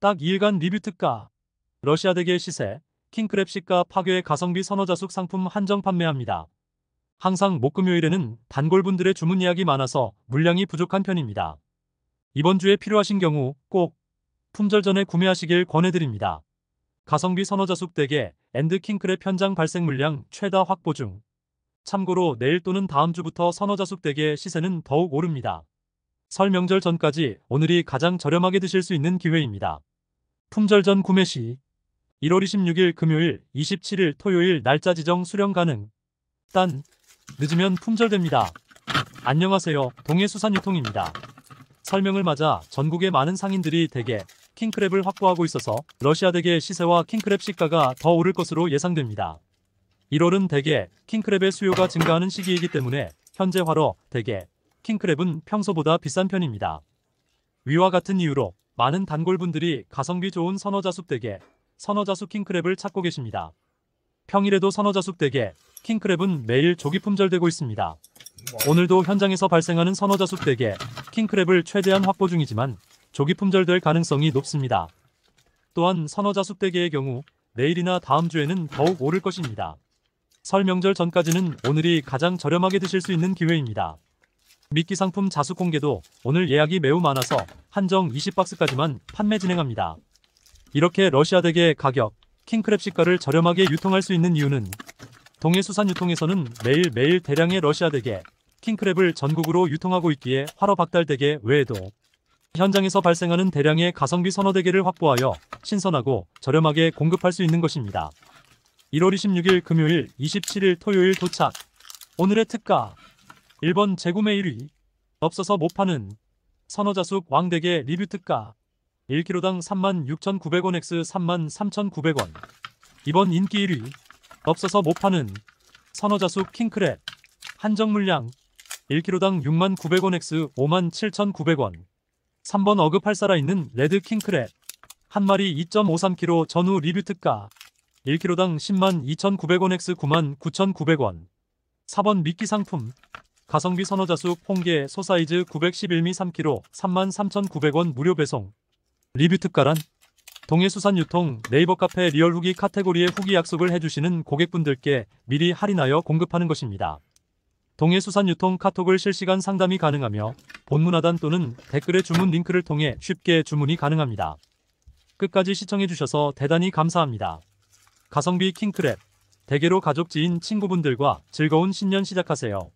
딱 2일간 리뷰 특가 러시아 대게 시세 킹크랩 시가 파괴의 가성비 선호자숙 상품 한정 판매합니다. 항상 목금요일에는 단골분들의 주문 예약이 많아서 물량이 부족한 편입니다. 이번 주에 필요하신 경우 꼭 품절 전에 구매하시길 권해드립니다. 가성비 선호자숙 대게 앤드 킹크랩 현장 발생 물량 최다 확보 중 참고로 내일 또는 다음 주부터 선호자숙 대게 시세는 더욱 오릅니다. 설 명절 전까지 오늘이 가장 저렴하게 드실 수 있는 기회입니다. 품절 전 구매 시 1월 26일 금요일 27일 토요일 날짜 지정 수령 가능 딴 늦으면 품절됩니다. 안녕하세요. 동해수산유통입니다. 설명을 맞아 전국의 많은 상인들이 대개 킹크랩을 확보하고 있어서 러시아 대개 시세와 킹크랩 시가가 더 오를 것으로 예상됩니다. 1월은 대개 킹크랩의 수요가 증가하는 시기이기 때문에 현재 화로 대개 킹크랩은 평소보다 비싼 편입니다. 위와 같은 이유로 많은 단골분들이 가성비 좋은 선어자숙 대게 선어자숙 킹크랩을 찾고 계십니다. 평일에도 선어자숙 대게 킹크랩은 매일 조기 품절되고 있습니다. 오늘도 현장에서 발생하는 선어자숙 대게 킹크랩을 최대한 확보 중이지만 조기 품절될 가능성이 높습니다. 또한 선어자숙 대게의 경우 내일이나 다음 주에는 더욱 오를 것입니다. 설 명절 전까지는 오늘이 가장 저렴하게 드실 수 있는 기회입니다. 미끼 상품 자수 공개도 오늘 예약이 매우 많아서 한정 20박스까지만 판매 진행합니다. 이렇게 러시아 댁의 가격, 킹크랩 시가를 저렴하게 유통할 수 있는 이유는 동해수산 유통에서는 매일매일 대량의 러시아 댁의 킹크랩을 전국으로 유통하고 있기에 활어 박달 대게 외에도 현장에서 발생하는 대량의 가성비 선어 대게를 확보하여 신선하고 저렴하게 공급할 수 있는 것입니다. 1월 26일 금요일 27일 토요일 도착 오늘의 특가 1번 재구매 1위 없어서 못 파는 선호자숙 왕대게 리뷰 특가 1kg당 36,900원 x 33,900원 2번 인기 1위 없어서 못 파는 선호자숙 킹크랩 한정 물량 1kg당 6,900원 x 57,900원 3번 어급할 살아있는 레드 킹크랩 한 마리 2.53kg 전후 리뷰 특가 1kg당 102,900원 x 99,900원 4번 미끼 상품 가성비 선호자수 콩계 소사이즈 911미 3kg 33,900원 무료 배송 리뷰 특가란 동해수산 유통 네이버 카페 리얼 후기 카테고리에 후기 약속을 해주시는 고객분들께 미리 할인하여 공급하는 것입니다. 동해수산 유통 카톡을 실시간 상담이 가능하며 본문 하단 또는 댓글에 주문 링크를 통해 쉽게 주문이 가능합니다. 끝까지 시청해주셔서 대단히 감사합니다. 가성비 킹크랩 대개로 가족 지인 친구분들과 즐거운 신년 시작하세요.